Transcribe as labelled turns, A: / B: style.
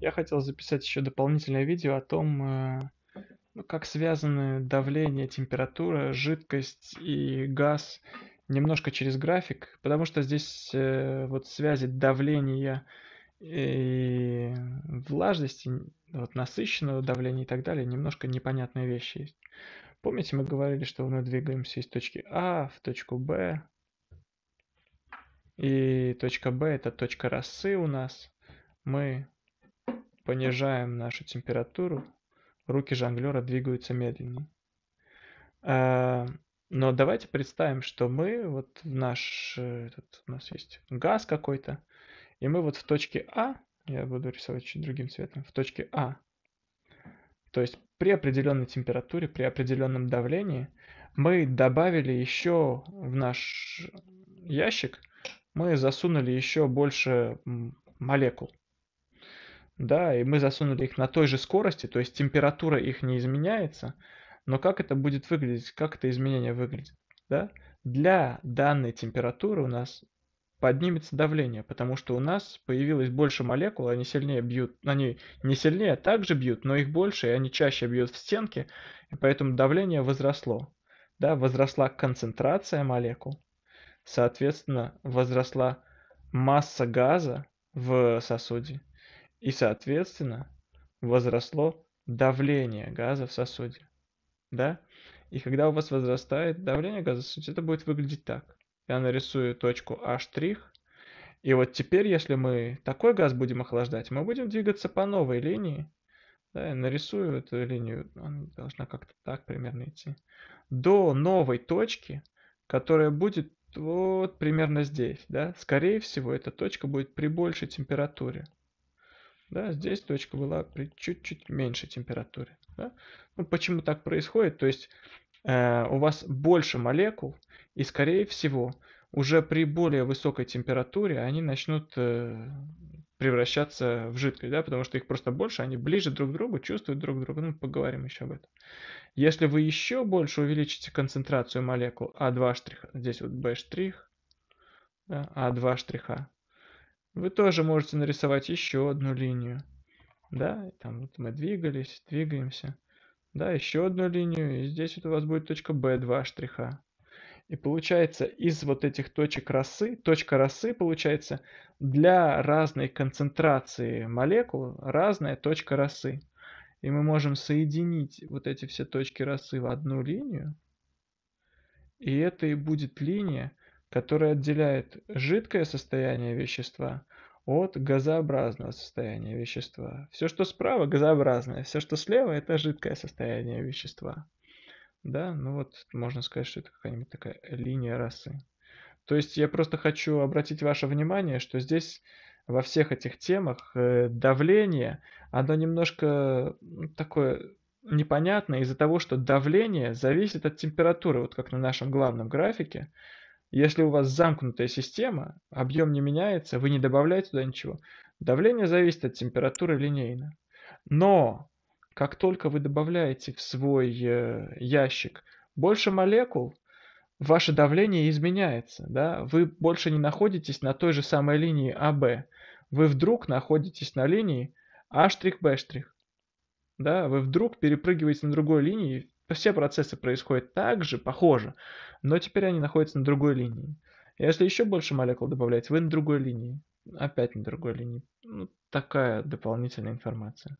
A: Я хотел записать еще дополнительное видео о том, э, ну, как связаны давление, температура, жидкость и газ немножко через график, потому что здесь э, вот связи давления и влажности, вот насыщенного давления и так далее, немножко непонятные вещи есть. Помните, мы говорили, что мы двигаемся из точки А в точку Б, и точка Б это точка росы у нас. Мы понижаем нашу температуру, руки жонглера двигаются медленнее. А, но давайте представим, что мы, вот наш, э, этот, у нас есть газ какой-то, и мы вот в точке А, я буду рисовать чуть другим цветом, в точке А, то есть при определенной температуре, при определенном давлении, мы добавили еще в наш ящик, мы засунули еще больше молекул да, и мы засунули их на той же скорости, то есть температура их не изменяется, но как это будет выглядеть, как это изменение выглядит, да? Для данной температуры у нас поднимется давление, потому что у нас появилось больше молекул, они сильнее бьют, они не сильнее, а также бьют, но их больше, и они чаще бьют в стенки, и поэтому давление возросло. Да, возросла концентрация молекул, соответственно, возросла масса газа в сосуде, и, соответственно, возросло давление газа в сосуде. Да? И когда у вас возрастает давление газа в сосуде, это будет выглядеть так. Я нарисую точку А', и вот теперь, если мы такой газ будем охлаждать, мы будем двигаться по новой линии. Да, я нарисую эту линию, она должна как-то так примерно идти. До новой точки, которая будет вот примерно здесь. Да? Скорее всего, эта точка будет при большей температуре. Да, здесь точка была при чуть-чуть меньше температуре. Да? Ну, почему так происходит? То есть э, у вас больше молекул, и скорее всего уже при более высокой температуре они начнут э, превращаться в жидкость, да, потому что их просто больше, они ближе друг к другу, чувствуют друг друга, ну, поговорим еще об этом. Если вы еще больше увеличите концентрацию молекул А2 штриха, здесь вот B штрих, да, А2 штриха, вы тоже можете нарисовать еще одну линию. Да, там вот мы двигались, двигаемся. Да, еще одну линию, и здесь вот у вас будет точка B, два штриха. И получается из вот этих точек росы, точка росы получается для разной концентрации молекул разная точка росы. И мы можем соединить вот эти все точки росы в одну линию. И это и будет линия, которая отделяет жидкое состояние вещества от газообразного состояния вещества. Все, что справа, газообразное, все, что слева, это жидкое состояние вещества. Да, ну вот можно сказать, что это какая-нибудь такая линия расы. То есть я просто хочу обратить ваше внимание, что здесь во всех этих темах э, давление, оно немножко ну, такое непонятное из-за того, что давление зависит от температуры, вот как на нашем главном графике. Если у вас замкнутая система, объем не меняется, вы не добавляете туда ничего, давление зависит от температуры линейно. Но как только вы добавляете в свой э, ящик больше молекул, ваше давление изменяется, да? вы больше не находитесь на той же самой линии АБ, вы вдруг находитесь на линии A'B', да? вы вдруг перепрыгиваете на другой линии, все процессы происходят так же, похоже, но теперь они находятся на другой линии. Если еще больше молекул добавлять, вы на другой линии. Опять на другой линии. Ну, такая дополнительная информация.